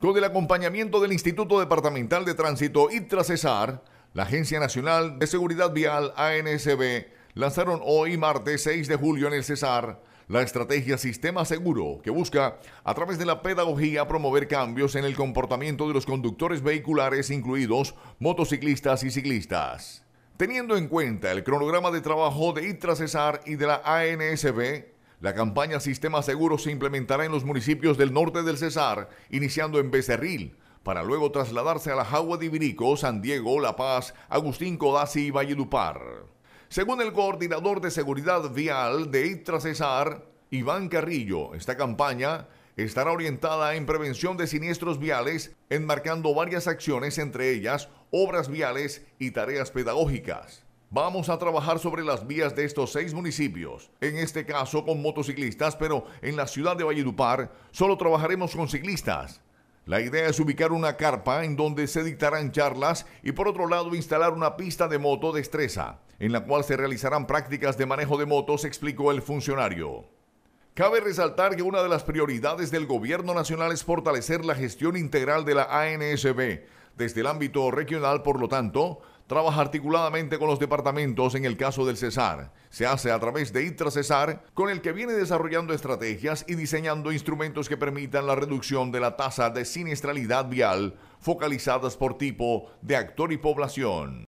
Con el acompañamiento del Instituto Departamental de Tránsito ITRA-CESAR, la Agencia Nacional de Seguridad Vial ANSB lanzaron hoy martes 6 de julio en el Cesar la estrategia Sistema Seguro, que busca, a través de la pedagogía, promover cambios en el comportamiento de los conductores vehiculares, incluidos motociclistas y ciclistas. Teniendo en cuenta el cronograma de trabajo de ITRA-CESAR y de la ANSB, la campaña Sistema Seguro se implementará en los municipios del norte del Cesar, iniciando en Becerril, para luego trasladarse a La Jagua de Ibirico, San Diego, La Paz, Agustín Codazzi y Valledupar. Según el coordinador de seguridad vial de ITRA Cesar, Iván Carrillo, esta campaña estará orientada en prevención de siniestros viales, enmarcando varias acciones, entre ellas obras viales y tareas pedagógicas. Vamos a trabajar sobre las vías de estos seis municipios, en este caso con motociclistas, pero en la ciudad de Valledupar solo trabajaremos con ciclistas. La idea es ubicar una carpa en donde se dictarán charlas y por otro lado instalar una pista de moto destreza, en la cual se realizarán prácticas de manejo de motos, explicó el funcionario. Cabe resaltar que una de las prioridades del Gobierno Nacional es fortalecer la gestión integral de la ANSB desde el ámbito regional, por lo tanto, trabaja articuladamente con los departamentos en el caso del Cesar. Se hace a través de ITRA Cesar, con el que viene desarrollando estrategias y diseñando instrumentos que permitan la reducción de la tasa de siniestralidad vial, focalizadas por tipo de actor y población.